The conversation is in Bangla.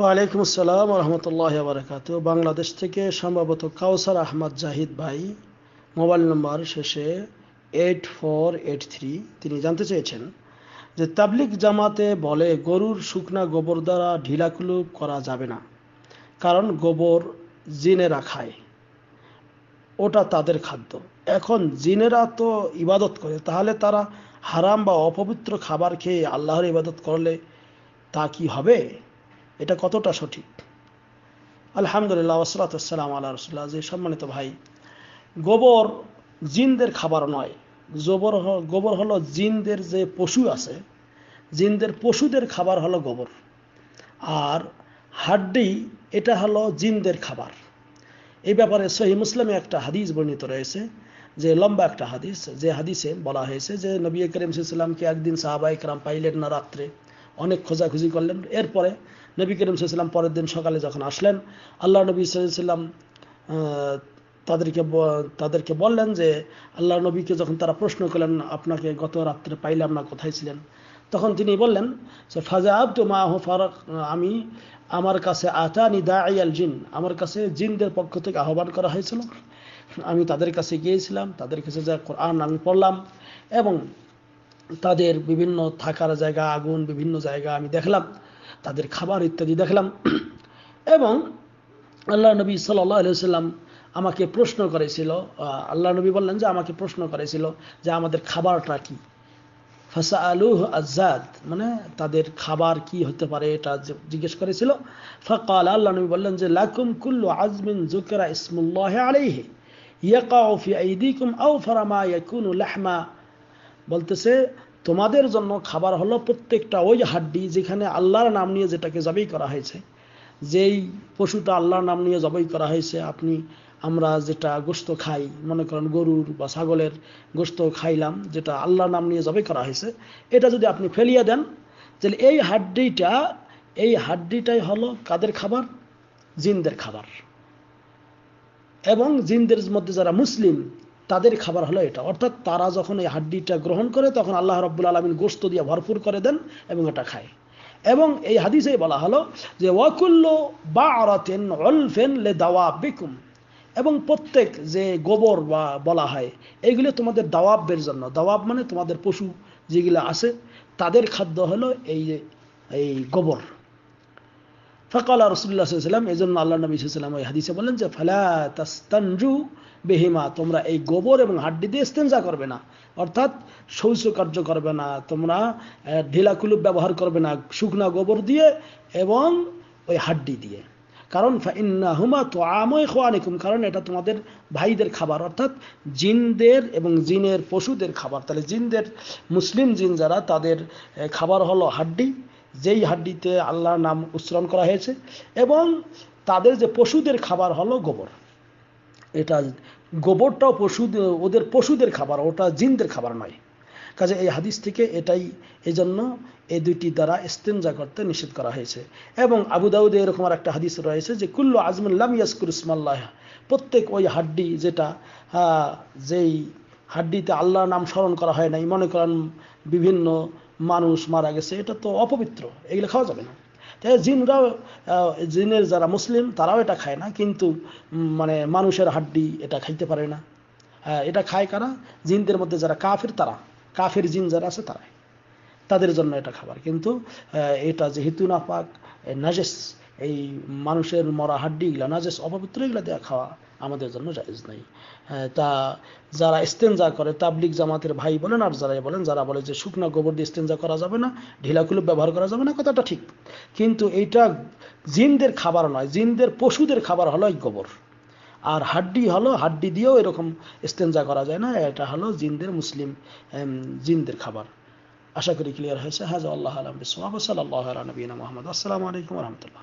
ওয়ালাইকুম আসসালাম রহমতুল্লাহ বারকাত বাংলাদেশ থেকে সম্ভবত কাউসার আহমদ জাহিদ ভাই মোবাইল নম্বর শেষে এইট ফোর এইট থ্রি তিনি জানতে চেয়েছেন যে তাবলিক জামাতে বলে গরুর শুকনা গোবর দ্বারা ঢিলাকুলুপ করা যাবে না কারণ গোবর জিনেরা খায় ওটা তাদের খাদ্য এখন জিনেরা তো ইবাদত করে তাহলে তারা হারাম বা অপবিত্র খাবার খেয়ে আল্লাহর ইবাদত করলে তা কি হবে এটা কতটা সঠিক আলহামদুলিল্লাহ ওসরাতাম আল্লাহ রসুল্লাহ যে সম্মানিত ভাই গোবর জিনদের খাবার নয় জবর গোবর হলো জিনদের যে পশু আছে জিনদের পশুদের খাবার হলো গোবর আর হাড্ডি এটা হলো জিনদের খাবার এই ব্যাপারে সহি মুসলামে একটা হাদিস বর্ণিত রয়েছে যে লম্বা একটা হাদিস যে হাদিসে বলা হয়েছে যে নবী করিম সাল্লামকে একদিন সাহাবাহিক রাম পাইলেন না রাত্রে অনেক খোঁজাখুঁজি করলেন এরপরে নবী করিম সাল্লাম পরের দিন সকালে যখন আসলেন আল্লাহ নবী সাল্লাম তাদেরকে তাদেরকে বললেন যে আল্লাহ নবীকে যখন তারা প্রশ্ন করলেন আপনাকে গত রাত্রে পাইলাম না কোথায় ছিলেন তখন তিনি বললেন যে ফাজা আব্দ মা ফারাক আমি আমার কাছে আতা নিদা আইয়াল জিন আমার কাছে জিনদের পক্ষ থেকে আহ্বান করা হয়েছিল আমি তাদের কাছে গিয়েছিলাম তাদের কাছে যা আন আমি পড়লাম এবং তাদের বিভিন্ন থাকার জায়গা আগুন বিভিন্ন জায়গা আমি দেখলাম তাদের খাবার ইত্যাদি দেখলাম এবং আল্লাহ নবী সাল্লাম আমাকে প্রশ্ন করেছিল আল্লাহ নবী বললেন যে আমাকে প্রশ্ন করেছিল যে আমাদের খাবারটা কি ফাসা আলু আজাদ মানে তাদের খাবার কি হতে পারে এটা জিজ্ঞেস করেছিল ফকাল আল্লাহ নবী বললেন যে লাকুম কুল্লু আজমিন জুকেরা ইসমুল্লাহ আলিহে ইয়াকাউ ফি আইদিকুম আউ ফারামা ইয়াকুনু লাহমা বলতেছে তোমাদের জন্য খাবার হলো প্রত্যেকটা ওই হাড্ডি যেখানে আল্লাহর নাম নিয়ে যেটাকে জবাই করা হয়েছে যেই পশুটা আল্লাহর নাম নিয়ে জবাই করা হয়েছে আপনি আমরা যেটা গোস্ত খাই মনে করেন গরুর বা ছাগলের গোস্ত খাইলাম যেটা আল্লাহর নাম নিয়ে জবাই করা হয়েছে এটা যদি আপনি ফেলিয়ে দেন তাহলে এই হাড্ডিটা এই হাড্ডিটাই হলো কাদের খাবার জিনদের খাবার এবং জিনদের মধ্যে যারা মুসলিম তাদের খাবার হলো এটা অর্থাৎ তারা যখন এই হাড্ডিটা গ্রহণ করে তখন আল্লাহ রব্বুল আলমিন গোস্ত দিয়ে ভরপুর করে দেন এবং এটা খায় এবং এই হাদিসে বলা হলো যে ওয়াকুল্ল বা আরাতেন অলফেন লে দাওয়া বেকুম এবং প্রত্যেক যে গোবর বা বলা হয় এইগুলো তোমাদের দাওয়াবের জন্য দাওয়াব মানে তোমাদের পশু যেগুলো আছে তাদের খাদ্য হলো এই এই গোবর ফকালা রসুল্লাহ সাল্লাম এই জন্য আল্লাহ নবী সাল্লাম ওই হাদিসে বললেন যে ফালা তাস্তানজু বেহিমা তোমরা এই গোবর এবং হাড্ডি দিয়ে স্তেঞ্জা করবে না অর্থাৎ শৌচকার্য করবে না তোমরা ঢিলাকুলুপ ব্যবহার করবে না শুকনা গোবর দিয়ে এবং ওই হাড্ডি দিয়ে কারণ ইন্না হুমা তো আময় খোয়ানিকুম কারণ এটা তোমাদের ভাইদের খাবার অর্থাৎ জিনদের এবং জিনের পশুদের খাবার তাহলে জিনদের মুসলিম জিন যারা তাদের খাবার হলো হাড্ডি যেই হাড্ডিতে আল্লাহর নাম উচ্চারণ করা হয়েছে এবং তাদের যে পশুদের খাবার হলো গোবর এটা গোবরটাও পশু ওদের পশুদের খাবার ওটা জিনদের খাবার নয় কাজে এই হাদিস থেকে এটাই এজন্য এই দুইটি দ্বারা ইস্তেমজা করতে নিষেধ করা হয়েছে এবং আবুদাউদে এরকম আর একটা হাদিস রয়েছে যে কুল্লু আজমুল্লাম ইয়াসকুর ইসমাল্লাহ প্রত্যেক ওই হাড্ডি যেটা যেই হাড্ডিতে আল্লাহর নাম স্মরণ করা হয় নাই মনে করেন বিভিন্ন মানুষ মারা গেছে এটা তো অপবিত্র এগুলো খাওয়া যাবে না তাই জিনরা জিনের যারা মুসলিম তারাও এটা খায় না কিন্তু মানে মানুষের হাড্ডি এটা খাইতে পারে না হ্যাঁ এটা খায় কারা জিনদের মধ্যে যারা কাফের তারা কাফের জিন যারা আছে তারাই তাদের জন্য এটা খাবার কিন্তু এটা যেহেতু না পাক নাজেস এই মানুষের মরা হাড্ডি এগুলা নাজেস অপবিত্র এগুলা দেওয়া খাওয়া আমাদের জন্য জায়জ নেই হ্যাঁ, তা যারা ইস্তেঞ্জা করে তাবলিক জামাতের ভাই বলেন আর যারাই বলেন যারা বলে যে শুকনা গোবর দিয়ে ইস্তেঞ্জা করা যাবে না ঢিলাকুলুপ ব্যবহার করা যাবে না কথাটা ঠিক কিন্তু এইটা জিনদের খাবার নয় জিনদের পশুদের খাবার হলো এই গোবর আর হাড্ডি হলো হাড্ডি দিয়েও এরকম ইস্তেঞ্জা করা যায় না এটা হলো জিনদের মুসলিম জিনদের খাবার আশা করি ক্লিয়ার হয়েছে হাজ আল্লাহ আলম বিসমা সাল্লাহ মোহাম্মদ আসসালামু আলাইকুম রহমতুল্লাহ